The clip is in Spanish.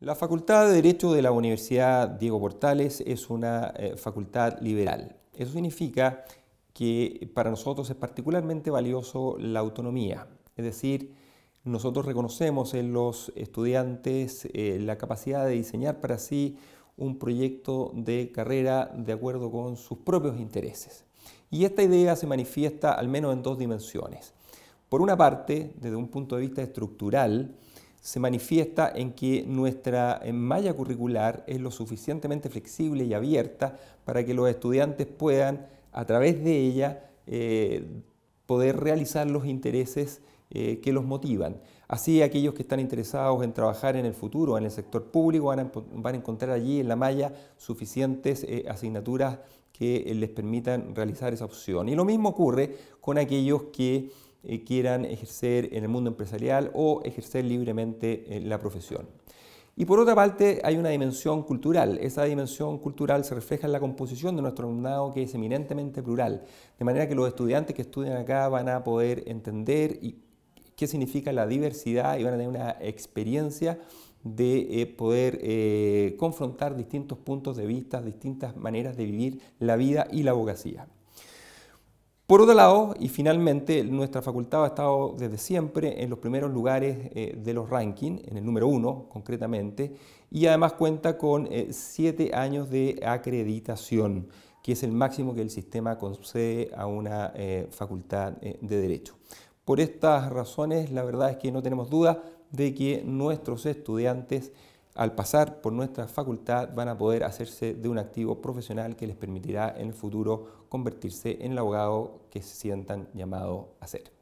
La Facultad de Derecho de la Universidad Diego Portales es una eh, facultad liberal. Eso significa que para nosotros es particularmente valioso la autonomía, es decir, nosotros reconocemos en los estudiantes eh, la capacidad de diseñar para sí un proyecto de carrera de acuerdo con sus propios intereses. Y esta idea se manifiesta al menos en dos dimensiones. Por una parte, desde un punto de vista estructural, se manifiesta en que nuestra eh, malla curricular es lo suficientemente flexible y abierta para que los estudiantes puedan, a través de ella, eh, poder realizar los intereses eh, que los motivan. Así aquellos que están interesados en trabajar en el futuro en el sector público van a, encontrar allí en la malla suficientes asignaturas que les permitan realizar esa opción. Y lo mismo ocurre con aquellos que eh, quieran ejercer en el mundo empresarial o ejercer libremente eh, la profesión. Y por otra parte hay una dimensión cultural. Esa dimensión cultural se refleja en la composición de nuestro alumnado que es eminentemente plural. De manera que los estudiantes que estudian acá van a poder entender qué significa la diversidad y van a tener una experiencia de eh, poder confrontar distintos puntos de vista, distintas maneras de vivir la vida y la abogacía. Por otro lado, y finalmente, nuestra facultad ha estado desde siempre en los primeros lugares eh, de los rankings, en el número uno concretamente, y además cuenta con eh, siete años de acreditación, que es el máximo que el sistema concede a una eh, facultad de derecho. Por estas razones, la verdad es que no tenemos duda de que nuestros estudiantes al pasar por nuestra facultad van a poder hacerse de un activo profesional que les permitirá en el futuro convertirse en el abogado que se sientan llamado a ser.